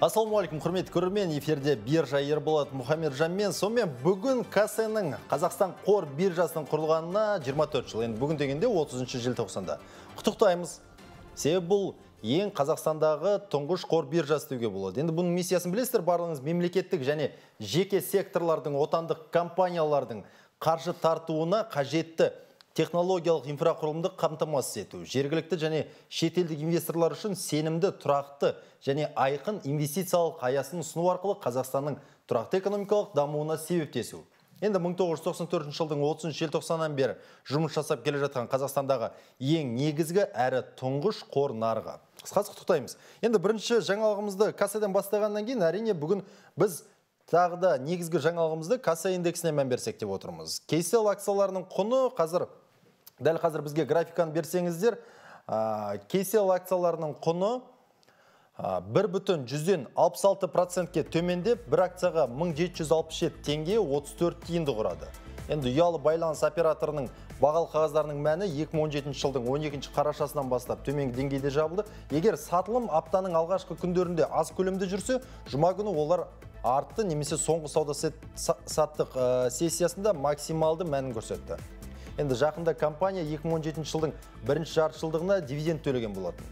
алейкум құрметті көрермен эфирде биржа ерболат мұхаммеджан сонымен бүгін касының қазақстан қор биржасының құрылғанына 24 жыл енді бүгін дегенде 30 желтоқсанда құттықтаймыз себебі бұл ең қазақстандағы тұңғыш қор биржасы деуге болады енді бұның миссиясын білесіздер барлығыңыз мемлекеттік және жеке секторлардың отандық компаниялардың қаржы тартуына қажетті технологиялық инфрақұрылымды қамтамасыз ету жергілікті және шетелдік инвесторлар үшін сенімді тұрақты және айқын инвестициялық аясын ұсыну арқылы қазақстанның тұрақты экономикалық дамуына себептесу енді 1994 жылдың 30 желтоқсаннан бері жұмыс жасап келе жатқан қазақстандағы ең негізгі әрі тұңғыш қор нарығы қысқасы құттықтаймыз енді бірінші жаңалығымызды кассадан бастағаннан кейін әрине бүгін біз тағы да негізгі жаңалығымызды касса индексіне мән берсек деп отырмыз кейсел акцияларының құны қазір дәл қазір бізге графиканы берсеңіздер ә, акцияларының құны бір бүтін жүзден алпыс алты процентке төмендеп бір акцияға 1767 теңге 34 тиынды құрады енді ұялы байланыс операторының бағалы қағаздарының мәні 2017 жылдың 12 қарашасынан бастап төменгі деңгейде жабылды егер сатылым аптаның алғашқы күндерінде аз көлемде жүрсе жұма күні олар артты немесе соңғы сауда саттық сессиясында максималды мәнін көрсетті Енді жақында компания 2017 жылдың бірінші жартыжылдығына дивиденд төлеген болатын.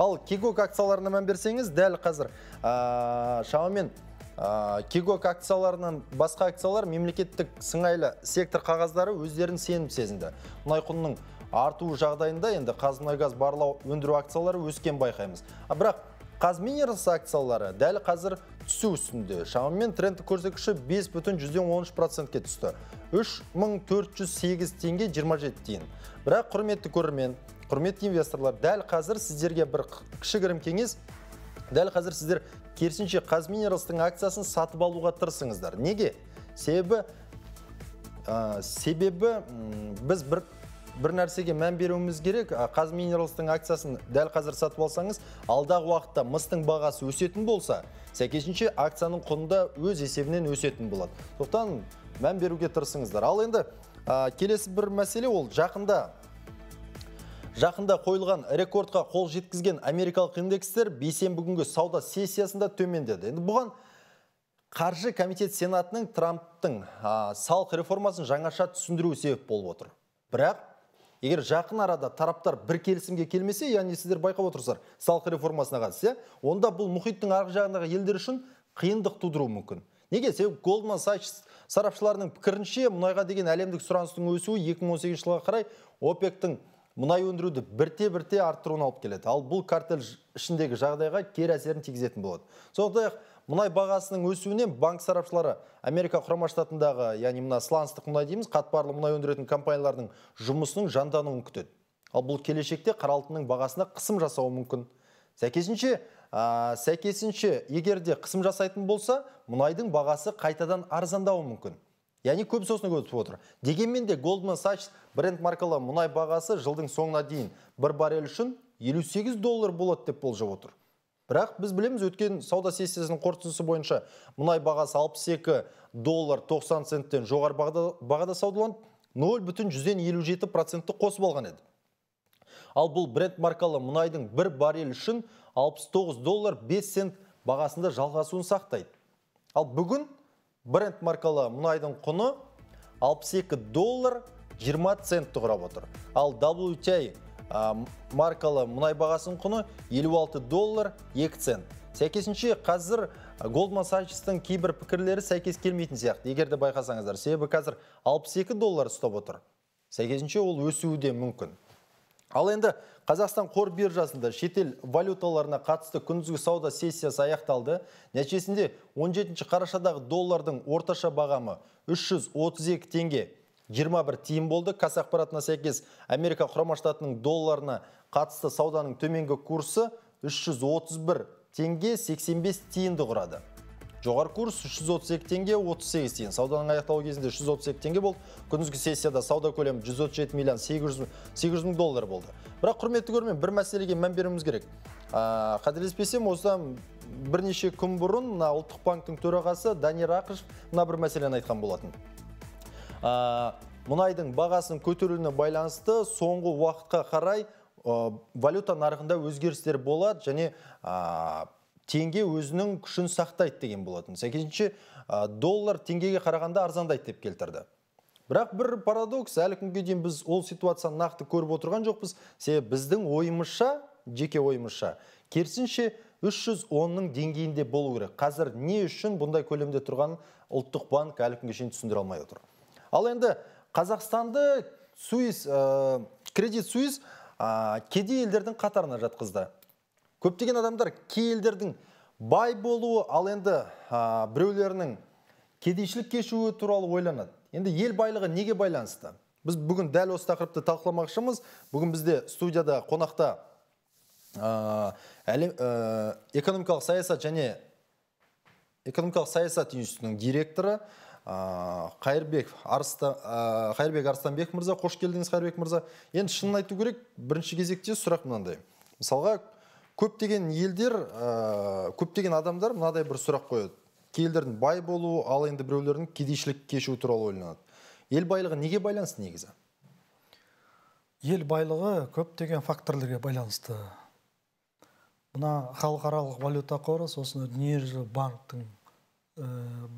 Ал Кегок акцияларына мән берсеңіз, дәл қазір шамамен Кегок акцияларынан басқа акциялар мемлекеттік сыңайлы сектор қағаздары өздерін сенім сезінді. Мұнай құнының артуы жағдайында енді қазмұнайгаз барлау өндіру акциялары өскен байқаймыз. бірақ қазминерс акциялары дәл қазір түсу үстінде шамамен тренд көрсеткіші 5 бүтін жүзден түсті 3408 мың теңге жиырма тиын бірақ құрметті көрермен құрметті инвесторлар дәл қазір сіздерге бір кішігірім кеңес дәл қазір сіздер керісінше қазминералстың акциясын сатып алуға тырысыңыздар неге себебі себебі біз бір бір нәрсеге мән беруіміз керек минералстың акциясын дәл қазір сатып алсаңыз алдағы уақытта мыстың бағасы өсетін болса сәйкесінше акцияның құны да өз есебінен өсетін болады сондықтан мән беруге тырысыңыздар ал енді ә, келесі бір мәселе ол жақында Жақында қойылған рекордқа қол жеткізген америкалық индекстер бейсенбі күнгі сауда сессиясында төмендеді. Енді бұған қаржы комитет сенатының Трамптың ә, салық реформасын жаңаша түсіндіруі себеп болып отыр. Бірақ егер жақын арада тараптар бір келісімге келмесе яғни сіздер байқап отырсыздар салық реформасына қатысты иә, онда бұл мұхиттың арғы жағындағы елдер үшін қиындық тудыруы мүмкін неге себебі голдман Сач сарапшыларының пікірінше мұнайға деген әлемдік сұраныстың өсуі 2018 жылға қарай опектің мұнай өндіруді бірте бірте арттыруына алып келеді ал бұл картель ішіндегі жағдайға кері әсерін тигізетін болады сондай ақ мұнай бағасының өсуінен банк сарапшылары Америка құрама штатындағы, яғни мына сланстық мұнай дейміз, қатпарлы мұнай өндіретін компаниялардың жұмысының жандануын күтеді. Ал бұл келешекте қаралтының бағасына қысым жасауы мүмкін. Сәйкесінше, ә, сәйкесінше егер де қысым жасайтын болса, мұнайдың бағасы қайтадан арзандауы мүмкін. Яғни көп сосын көріп отыр. Дегенмен де Goldman Sachs бренд маркалы мұнай бағасы жылдың соңына дейін бір баррель үшін 58 доллар болады деп болжап отыр бірақ біз білеміз өткен сауда сессиясының қорытындысы бойынша мұнай бағасы 62 доллар 90 центтен жоғары бағада, бағада саудаланып нөл бүтін жүзден елу жеті процентті қосып алған еді ал бұл бренд маркалы мұнайдың бір баррель үшін 69 доллар 5 цент бағасында жалғасуын сақтайды ал бүгін бренд маркалы мұнайдың құны 62 доллар 20 центті құрап отыр ал WTI маркалы мұнай бағасының құны 56 доллар 2 цент сәйкесінше қазір голдман сачстың кейбір пікірлері сәйкес келмейтін сияқты егер де байқасаңыздар себебі қазір 62 доллар ұстап отыр сәйкесінше ол өсуі де мүмкін ал енді Қазақстан қор биржасында шетел валюталарына қатысты күндізгі сауда сессиясы аяқталды. Нәтижесінде 17 қарашадағы доллардың орташа бағамы 332 теңге, 21 тиын болды. Кас ақпаратына сәйкес Америка құрама штатының долларына қатысты сауданың төменгі курсы 331 теңге 85 тиынды құрады. Жоғар курс 332 теңге 38 тиын. Сауданың аяқталу кезінде 332 теңге болды. Күндізгі сессияда сауда көлемі 137 миллион 800 мың доллар болды. Бірақ құрметті көрмен бір мәселеге мән беруіміз керек. қателеспесем, осыдан бірнеше күн бұрын мына ұлттық банктің төрағасы Данияр Ақышев мына бір мәселені айтқан болатын мұнайдың бағасының көтерілуіне байланысты соңғы уақытқа қарай валюта нарығында өзгерістер болады және теңге өзінің күшін сақтайды деген болатын сәйкесінше доллар теңгеге қарағанда арзандайды деп келтірді бірақ бір парадокс әлі күнге дейін біз ол ситуацияны нақты көріп отырған жоқпыз себебі біздің ойымызша жеке ойымызша керісінше 310-ның деңгейінде болу керек қазір не үшін бұндай көлемде тұрған ұлттық банк әлі күнге түсіндіре алмай отыр ал енді қазақстанды суис ә, э, кредит суис ә, кедей елдердің қатарына жатқызды көптеген адамдар кей елдердің бай болуы ал енді ә, біреулерінің кедейшілік кешуі туралы ойланады енді ел байлығы неге байланысты біз бүгін дәл осы тақырыпты талқыламақшымыз бүгін бізде студияда қонақта ә, экономикалық саясат және экономикалық саясат институтының директоры қайырбек арыста ә, қайырбек арыстанбек мырза қош келдіңіз қайырбек мырза енді шынын айту керек бірінші кезекте сұрақ мынандай мысалға көптеген елдер ә, көптеген адамдар мынадай бір сұрақ қояды кей бай болуы ал енді біреулердің кедейшілік кешуі туралы ойланады ел байлығы неге байланысты негізі ел байлығы көптеген факторларға байланысты мына халықаралық валюта қоры сосын дүниежүзілік банктің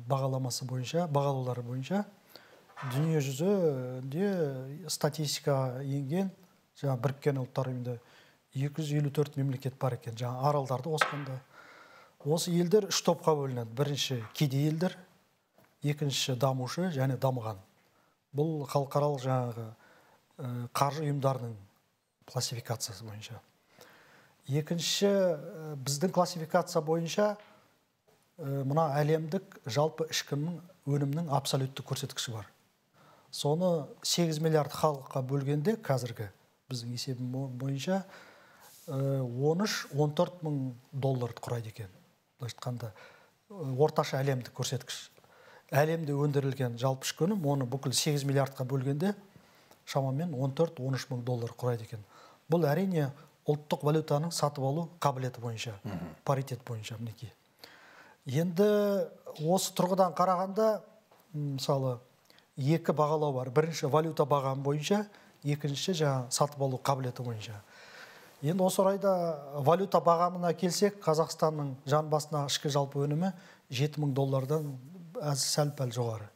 бағаламасы бойынша бағалаулары бойынша жүзінде статистика енген жаңағы біріккен ұлттар ұйымында 254 мемлекет бар екен жаңа аралдарды қосқанда осы елдер үш топқа бөлінеді бірінші кедей елдер екінші дамушы және дамыған бұл халықаралық жаңағы қаржы ұйымдарының классификациясы бойынша екінші біздің классификация бойынша Э, мына әлемдік жалпы ішкі өнімнің абсолютті көрсеткіші бар соны 8 миллиард халыққа бөлгенде қазіргі біздің есебім бойынша э, он төрт мың долларды құрайды екен былайша айтқанда э, орташа әлемдік көрсеткіш әлемде өндірілген жалпы ішкі өнім оны бүкіл 8 миллиардқа бөлгенде шамамен 14 үш мың доллар құрайды екен бұл әрине ұлттық валютаның сатып алу қабілеті бойынша паритет бойынша мінекей енді осы тұрғыдан қарағанда мысалы екі бағалау бар бірінші валюта бағамы бойынша екінші жаңа сатып алу қабілеті бойынша енді осы орайда валюта бағамына келсек қазақстанның жан басына ішкі жалпы өнімі жеті мың доллардан әз сәл пәл жоғары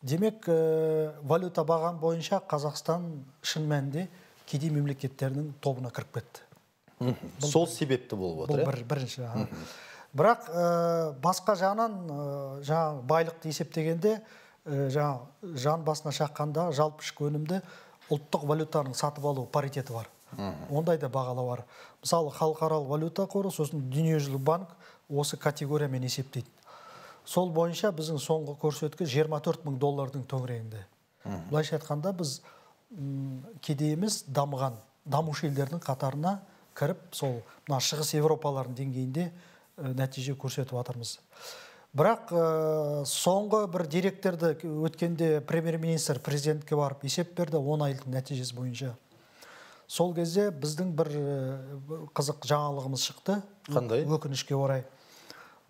демек э, валюта бағамы бойынша қазақстан шын мәнінде кедей мемлекеттерінің тобына кіріп кетті сол себепті болып отыр бұл иә? бірінші бірақ э, басқа жағынан ә, байлықты есептегенде ә, жан басына шаққанда жалпы ішкі өнімді ұлттық валютаның сатып алу паритеті бар ондай да бағалау бар мысалы халықаралық валюта қоры сосын дүниежүзілік банк осы категориямен есептейді сол бойынша біздің соңғы көрсеткіш 24 төрт мың доллардың төңірегінде былайша айтқанда біз кедеміз кедей емес дамыған дамушы елдердің қатарына кіріп сол мына шығыс еуропалардың деңгейінде Э, нәтиже көрсетіп жатырмыз бірақ ә, соңғы бір деректерді өткенде премьер министр президентке барып есеп берді он айлық нәтижесі бойынша сол кезде біздің бір э, қызық жаңалығымыз шықты қандай өкінішке орай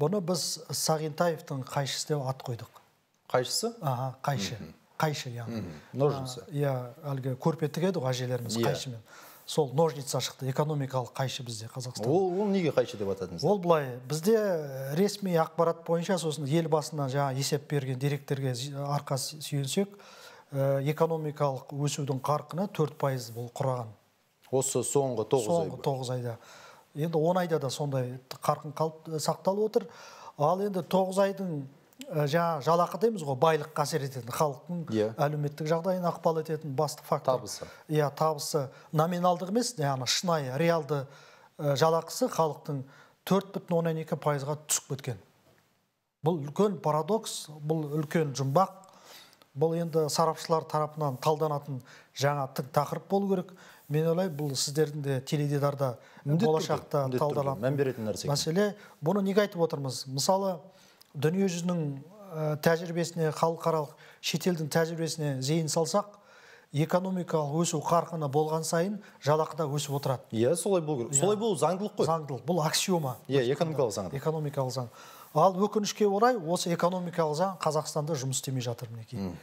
бұны біз сағинтаевтың қайшысы деп ат қойдық қайшысы аха қайшы қайшы яғни ножницы иә әлгі көрпе тігеді ғой әжелеріміз иә. қайшымен сол ножница шықты экономикалық қайшы бізде қазақстан ол, ол неге қайшы деп атадыңыз ол былай бізде ресми ақпарат бойынша сосын елбасына жаңа есеп берген деректерге арқа сүйенсек э, экономикалық өсудің қарқыны төрт пайыз бұл құраған осы соңғы тоғыз соңғы тоғыз айда енді он айда да сондай қарқын қалып э, сақталып отыр ал енді тоғыз айдың Ә, жаңағы жалақы дейміз ғой байлыққа әсер ететін халықтың yeah. Иә. әлеуметтік жағдайына ықпал ететін басты фактор табысы иә табысы номиналдық емес яғни шынайы реалды ә, жалақысы халықтың төрт бүтін оннан екі пайызға түсіп кеткен бұл үлкен парадокс бұл үлкен жұмбақ бұл енді сарапшылар тарапынан талданатын жаңа тың тақырып болу керек мен ойлаймын бұл сіздердің де теледидарда болашақта мәселе бұны неге айтып отырмыз мысалы дүние жүзінің э, тәжірибесіне халықаралық шетелдің тәжірибесіне зейін салсақ экономикалық өсу қарқыны болған сайын жалақы да өсіп отырады иә солай болу керек солай иә. болу заңдылық қой заңдылық бұл аксиома иә yeah, экономикалық заң экономикалық заң ал өкінішке орай осы экономикалық заң қазақстанда жұмыс істемей жатыр мінекей mm.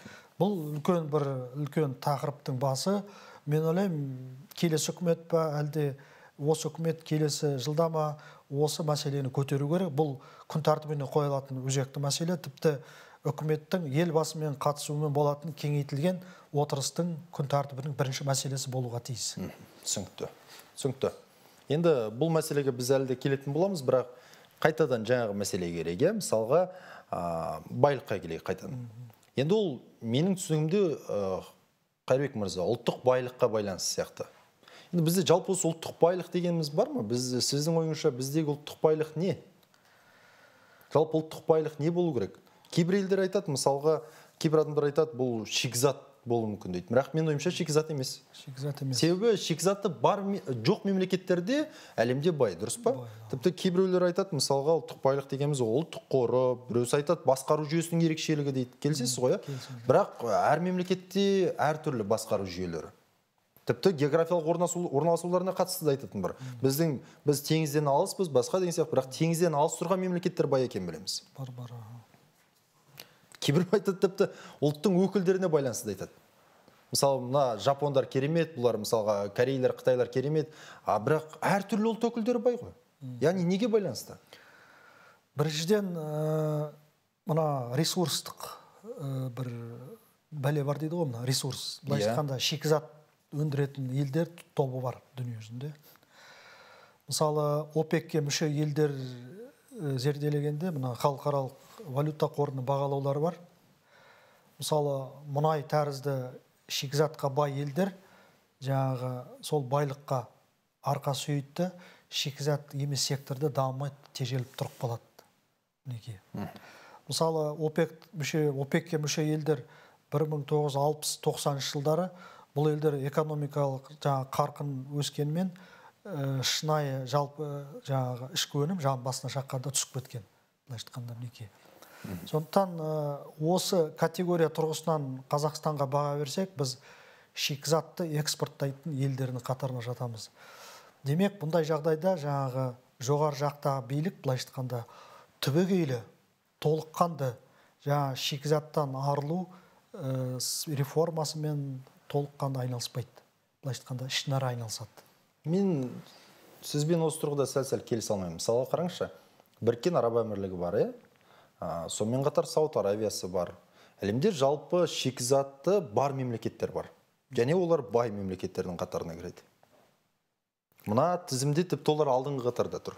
бұл үлкен бір үлкен тақырыптың басы мен ойлаймын келесі үкімет па әлде осы үкімет келесі жылда ма осы мәселені көтеру керек бұл күн тәртібіне қойылатын өзекті мәселе тіпті үкіметтің елбасымен қатысуымен болатын кеңейтілген отырыстың күн тәртібінің бірінші мәселесі болуға тиіс түсінікті түсінікті енді бұл мәселеге біз әлі де келетін боламыз бірақ қайтадан жаңағы мәселеге керек иә мысалға ә, байлыққа келейік қайтадан енді ол менің түсінігімде ә, қайырбек мырза ұлттық байлыққа байланысты сияқты енді бізде жалпы осы ұлттық байлық дегеніміз бар ма біз сіздің ойыңызша біздегі ұлттық байлық не жалпы ұлттық байлық не болу керек кейбір елдер айтады мысалға кейбір адамдар айтады бұл шикізат болуы мүмкін дейді бірақ менің ойымша шикізат емес шикізат емес себебі шикізаты бар жоқ мемлекеттерде әлемде бай дұрыс па тіпті кейбіреулер айтады мысалға ұлттық байлық дегеніміз ол ұлттық қоры біреусі айтады басқару жүйесінің ерекшелігі дейді келісесіз ғой иә бірақ әр мемлекетте әртүрлі басқару жүйелері тіпті географиялық орналасуларына қатысты да айтатын бар біздің біз теңізден алыспыз басқа деген сияқты бірақ теңізден алыс тұрған мемлекеттер бай екенін білеміз бар бар кейбір айтады тіпті ұлттың өкілдеріне байланысты айтады мысалы мына жапондар керемет бұлар мысалға корейлер қытайлар керемет а бірақ әртүрлі ұлт өкілдері бай ғой яғни неге байланысты біріншіден ә, мына ресурстық ә, бір бәле бар дейді ғой мына ресурс иә. былайша айтқанда шикізат өндіретін елдер тобы бар дүние жүзінде мысалы опекке мүше елдер э, зерделегенде мына халықаралық валюта қорының бағалаулары бар мысалы мұнай тәрізді шикізатқа бай елдер жаңағы сол байлыққа арқа сүйейді шикізат емес секторда дамымай тежеліп тұрып қалады мінекей мысалы опек мүше опекке мүше елдер 1960-90 жылдары бұл елдер экономикалық жаңа қарқын өскенмен ә, э, шынайы жалпы э, жаңағы ішкі өнім жан басына шаққанда түсіп кеткен былайша айтқанда мінекей сондықтан э, осы категория тұрғысынан қазақстанға баға берсек біз шикізатты экспорттайтын елдердің қатарына жатамыз демек бұндай жағдайда жаңағы жоғары жақтағы билік былайша айтқанда түбегейлі толыққанды жаңа шикізаттан арылу ә, реформасымен толыққанды айналыспайды былайша айтқанда ішінара айналысады мен сізбен осы тұрғыда сәл сәл келісе алмаймын мысалға қараңызшы біріккен араб әмірлігі бар иә сонымен қатар сауд аравиясы бар әлемде жалпы шикізатты бар мемлекеттер бар және олар бай мемлекеттердің қатарына кіреді мына тізімде тіпті олар алдыңғы қатарда тұр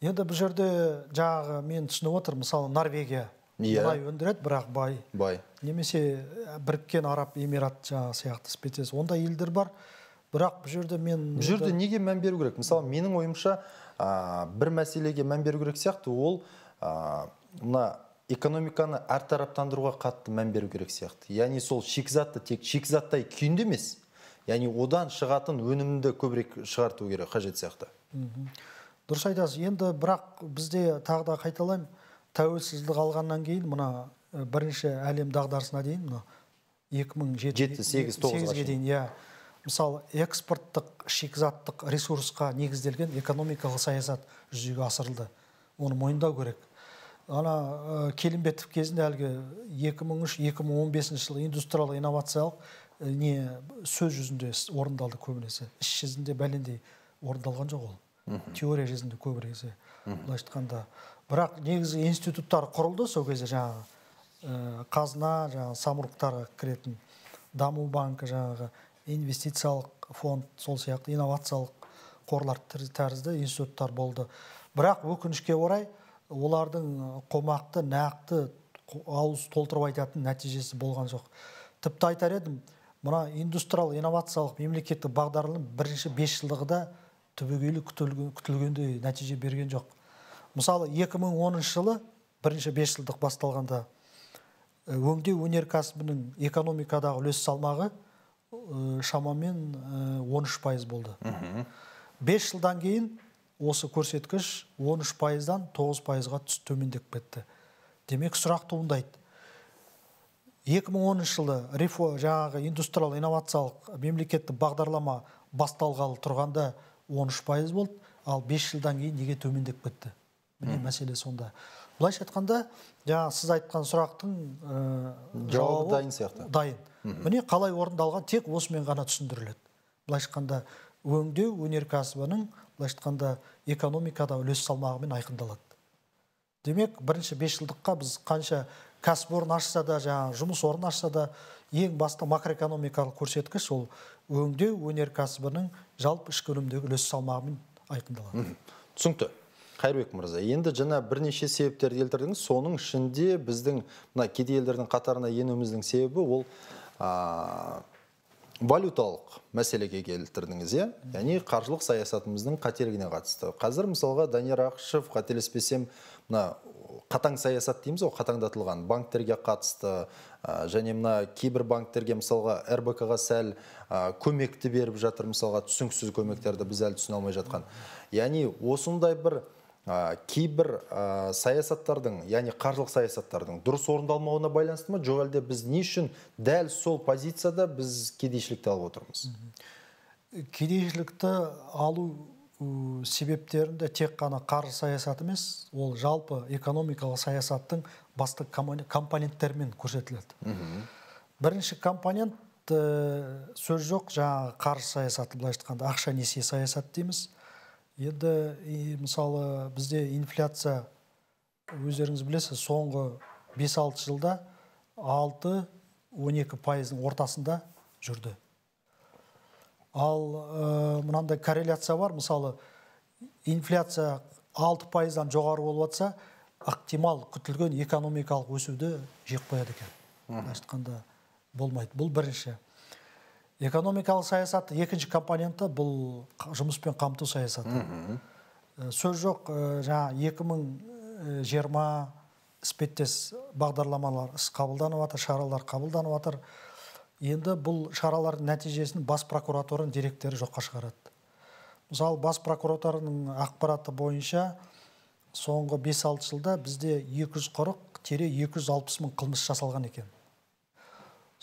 енді бұл жерде жаңағы мен түсініп отырмын мысалы норвегия иә мұнай өндіреді бірақ бай бай немесе э, біріккен араб эмират жаңағы сияқты іспеттес ондай елдер бар бірақ бұл жерде мен бұл жерде неге мән беру керек мысалы менің ойымша бір мәселеге мән беру керек сияқты ол ә, мына экономиканы әртараптандыруға қатты мән беру керек сияқты яғни сол шикізатты тек шикізаттай күйінде емес яғни одан шығатын өнімді көбірек шығарту керек қажет сияқты дұрыс айтасыз енді бірақ бізде тағы да қайталаймын тәуелсіздік алғаннан кейін мына бірінші әлем дағдарысына дейін мына екі мың жеті сегіз дейін иә мысалы экспорттық шикізаттық ресурсқа негізделген экономикалық саясат жүзеге асырылды оны мойындау керек ана ә, келімбетов кезінде әлгі 2003-2015 жылы индустриялық инновациялық не сөз жүзінде орындалды көбінесе іс жүзінде бәлендей орындалған жоқ ол теория жүзінде көбіресе былайша айтқанда бірақ негізгі институттар құрылды сол кезде жаңағы қазына жаңағы самұрықтарға кіретін даму банкі жаңағы инвестициялық фонд сол сияқты инновациялық қорлар тәрізді институттар болды бірақ өкінішке орай олардың қомақты нақты ауыз толтырып айтатын нәтижесі болған жоқ тіпті айтар едім мына индустриал инновациялық мемлекеттік бағдарлым бірінші бес да түбегейлі күтілгендей нәтиже берген жоқ мысалы 2010 жылы бірінші жылдық басталғанда э, өңдеу өнеркәсібінің экономикадағы үлес салмағы ә, шамамен 13 э, пайыз болды 5 жылдан кейін осы көрсеткіш 13 пайыздан 9 пайызға түс төмендеп кетті демек сұрақ туындайды 2010 жылы рефо жаңағы индустриал инновациялық мемлекеттік бағдарлама басталғалы тұрғанда 13 пайыз болды ал 5 жылдан кейін неге төмендеп кетті міне мәселе сонда былайша айтқанда жаңа сіз айтқан сұрақтың ә, жауабы дайын сияқты дайын міне қалай орындалған тек осымен ғана түсіндіріледі былайша айтқанда өңдеу өнеркәсібінің былайша айтқанда экономикада үлес салмағымен айқындалады демек бірінші бес жылдыққа біз қанша кәсіпорын ашса да жаңағы жұмыс орнын ашса да ең басты макроэкономикалық көрсеткіш ол өңдеу өнеркәсібінің жалпы ішкі өнімдегі үлес салмағымен айқындалады түсінікті қайырбек мырза енді жаңа бірнеше себептер келтірдіңіз соның ішінде біздің мына кедей елдердің қатарына енуіміздің себебі ол ә, валюталық мәселеге келтірдіңіз иә яғни қаржылық саясатымыздың қателігіне қатысты қазір мысалға данияр ақышев қателеспесем мына қатаң саясат дейміз ғой қатаңдатылған банктерге қатысты ә, және мына кейбір банктерге мысалға рбк ға сәл ә, көмекті беріп жатыр мысалға түсініксіз көмектерді біз әлі түсіне алмай жатқан яғни осындай бір ә, кейбір ә, саясаттардың яғни қаржылық саясаттардың дұрыс орындалмауына байланысты ма жоқ әлде біз не үшін дәл сол позицияда біз кедейшілікті алып отырмыз кедейшілікті алу себептерінде тек қана қаржы саясаты емес ол жалпы экономикалық саясаттың басты компоненттерімен көрсетіледі бірінші компонент ә, сөз жоқ жаңағы қаржы саясаты былайша айтқанда ақша несие саясаты дейміз енді мысалы бізде инфляция өздеріңіз білесіз соңғы 5-6 жылда 6-12 пайыздың ортасында жүрді ал ә, мынандай корреляция бар мысалы инфляция 6 пайыздан жоғары болып жатса ықтимал күтілген экономикалық өсуді жеп қояды екен былайша айтқанда болмайды бұл бірінші экономикалық саясат екінші компоненті бұл жұмыспен қамту саясаты э, сөз жоқ э, жаңа 2020 э, іспеттес бағдарламалар іс қабылданып жатыр шаралар қабылданып жатыр енді бұл шаралардың нәтижесін бас прокуратураның деректері жоққа шығарады мысалы бас прокуратураның ақпараты бойынша соңғы 5-6 жылда бізде 240 тире 260 мың қылмыс жасалған екен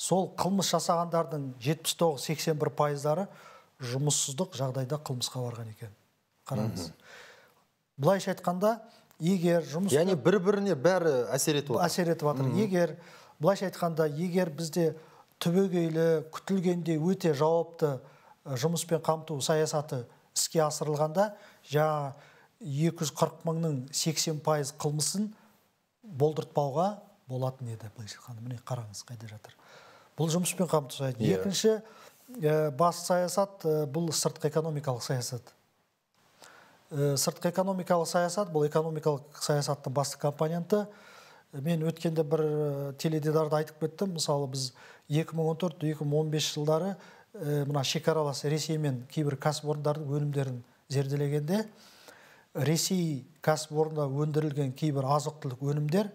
сол қылмыс жасағандардың 79-81 пайыздары жұмыссыздық жағдайда қылмысқа барған екен қараңыз былайша айтқанда егер жұмыс яғни бір біріне бәрі әсер етіп әсер етіп жатыр егер былайша айтқанда егер бізде түбегейлі күтілгенде өте жауапты жұмыспен қамту саясаты іске асырылғанда жаңа 240 мыңның 80 пайыз қылмысын болдыртпауға болатын еді былайша айтқанда міне қараңыз қайда жатыр бұл жұмыспен қамту саясаты yeah. Иә. екінші ә, бас саясат бұл сыртқы экономикалық саясат ә, сыртқы экономикалық саясат бұл экономикалық саясаттың басты компоненті мен өткенде бір теледидарда айтып кеттім мысалы біз 2014-2015 жылдары мына шекаралас ресей мен кейбір кәсіпорындардың өнімдерін зерделегенде ресей кәсіпорнында өндірілген кейбір азық түлік өнімдер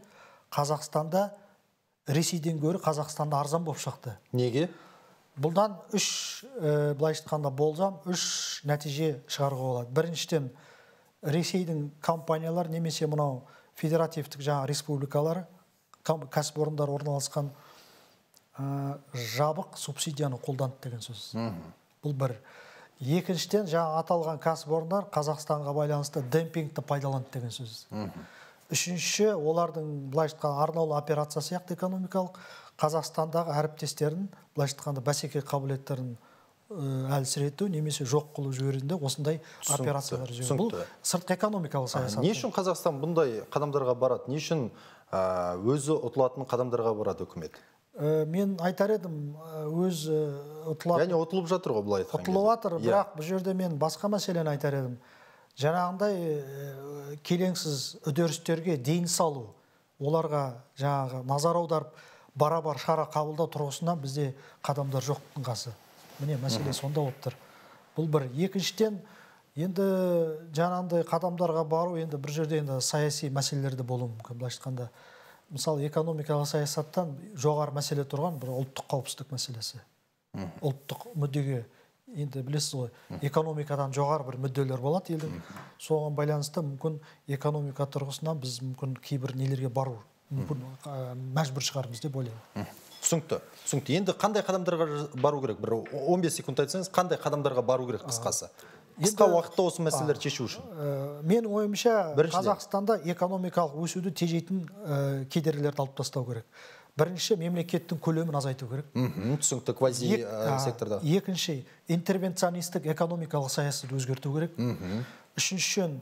қазақстанда ресейден гөрі қазақстанда арзан болып шықты неге бұдан үш ә, айтқанда болжам үш нәтиже шығаруға болады біріншіден ресейдің компаниялар немесе мынау федеративтік жаңа республикалар кәсіпорындар орналасқан ә, жабық субсидияны қолданды деген сөз бұл бір екіншіден жаңа аталған кәсіпорындар қазақстанға байланысты демпингті пайдаланды деген сөз Үм үшінші олардың былайша айтқанда арнаулы операция сияқты экономикалық қазақстандағы әріптестерін былайша айтқанда бәсеке қабілеттерін э, әлсірету немесе жоқ қылып жіберуінде осындай операциялар жүр бұл сыртқы экономикалық саясат не үшін қазақстан бұндай қадамдарға барады не үшін э, өзі ұтылатын қадамдарға барады үкімет э, мен айтар едім өз ұтылады яғни ұтылып жатыр ғой былай айтқан ұтылып жатыр иә. бірақ бұл жерде мен басқа мәселені айтар едім жаңағындай э, келеңсіз үдерістерге дейін салу оларға жаңағы назар аударып бара бар шара қабылдау тұрғысынан бізде қадамдар жоқтың қасы міне мәселе сонда болып тұр бұл бір екіншіден енді жаңағындай қадамдарға бару енді бір жерде енді саяси мәселелер де болуы мүмкін былайша айтқанда мысалы экономикалық саясаттан жоғары мәселе тұрған бір ұлттық қауіпсіздік мәселесі ұлттық мүддеге енді білесіз ғой экономикадан жоғары бір мүдделер болады елдің соған байланысты мүмкін экономика тұрғысынан біз мүмкін кейбір нелерге бару мүмкін ә, мәжбүр шығармыз деп ойлаймын түсінікті түсінікті енді қандай қадамдарға бару керек бір 15 секунд айтсаңыз қандай қадамдарға бару керек қысқасы қысқа уақытта осы мәселелерді шешу үшін ә, менің ойымша қазақстанда экономикалық өсуді тежейтін кедергілерді алып тастау керек бірінші мемлекеттің көлемін азайту керек мхм түсінікті квази секторда екінші интервенционистік экономикалық саясатты өзгерту керек мхм үшіншіден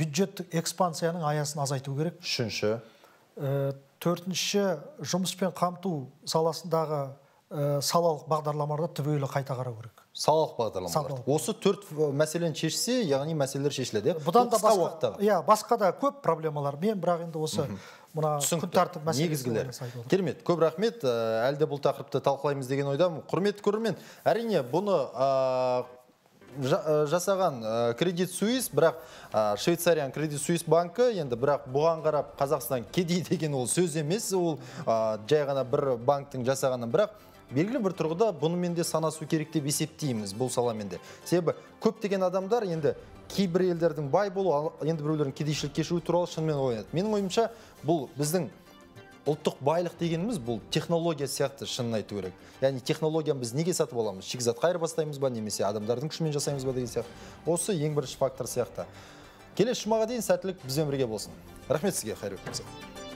бюджеттік экспансияның аясын азайту керек үшінші э, төртінші жұмыспен қамту саласындағы э, салалық бағдарламаларды түбегейлі қайта қарау керек салалық бағдарламалар осы төрт э, мәселені шешсе яғни мәселелер шешіледі бұдан да басқа иә басқа да көп проблемалар мен бірақ енді осы мына күн тәртіп негізгілері керемет көп рахмет э, әлде бұл тақырыпты талқылаймыз деген ойдамын құрметті көрермен әрине бұны э, жасаған кредит суис бірақ швейцарияның кредит суис банкі енді бірақ бұған қарап қазақстан кедей деген ол сөз емес ол жай ғана бір банктің жасағаны бірақ белгілі бір тұрғыда бұнымен де санасу керек деп есептейміз бұл саламен де себебі көптеген адамдар енді кейбір елдердің бай болу енді біреулердің кедейшілік кешуі туралы шынымен ойланады менің ойымша бұл біздің ұлттық байлық дегеніміз бұл технология сияқты шынын айту керек яғни технологияны біз неге сатып аламыз шикізатқа айырбастаймыз ба немесе адамдардың күшімен жасаймыз ба деген сияқты осы ең бірінші фактор сияқты келесі жұмаға дейін сәттілік бізбен бірге болсын рахмет сізге қайырбек мырза